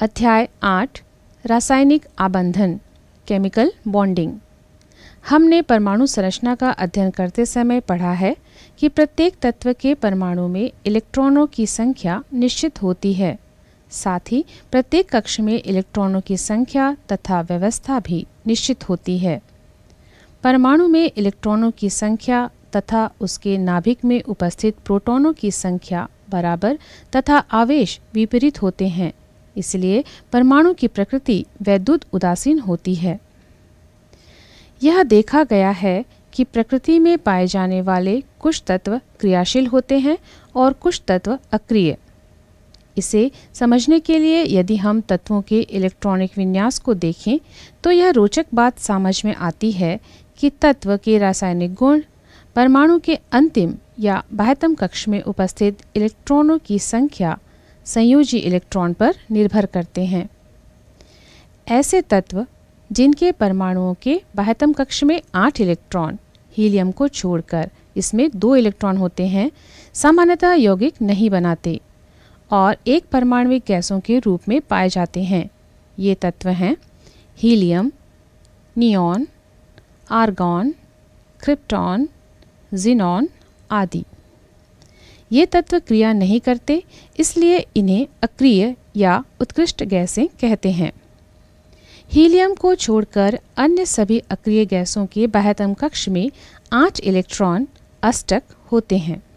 अध्याय आठ रासायनिक आबंधन केमिकल बॉन्डिंग हमने परमाणु संरचना का अध्ययन करते समय पढ़ा है कि प्रत्येक तत्व के परमाणु में इलेक्ट्रॉनों की संख्या निश्चित होती है साथ ही प्रत्येक कक्ष में इलेक्ट्रॉनों की संख्या तथा व्यवस्था भी निश्चित होती है परमाणु में इलेक्ट्रॉनों की संख्या तथा उसके नाभिक में उपस्थित प्रोटॉनों की संख्या बराबर तथा आवेश विपरीत होते हैं इसलिए परमाणु की प्रकृति वैद्युत उदासीन होती है यह देखा गया है कि प्रकृति में पाए जाने वाले कुछ तत्व क्रियाशील होते हैं और कुछ तत्व अक्रिय इसे समझने के लिए यदि हम तत्वों के इलेक्ट्रॉनिक विन्यास को देखें तो यह रोचक बात समझ में आती है कि तत्व के रासायनिक गुण परमाणु के अंतिम या बाह्यतम कक्ष में उपस्थित इलेक्ट्रॉनों की संख्या संयोजी इलेक्ट्रॉन पर निर्भर करते हैं ऐसे तत्व जिनके परमाणुओं के बाह्यतम कक्ष में आठ इलेक्ट्रॉन हीलियम को छोड़कर इसमें दो इलेक्ट्रॉन होते हैं सामान्यतः यौगिक नहीं बनाते और एक परमाणुविक गैसों के रूप में पाए जाते हैं ये तत्व हैं helium neon argon krypton xenon आदि ये तत्व क्रिया नहीं करते इसलिए इन्हें अक्रिय या उत्कृष्ट गैसें कहते हैं हीलियम को छोड़कर अन्य सभी अक्रिय गैसों के बहतम कक्ष में आठ इलेक्ट्रॉन अष्टक होते हैं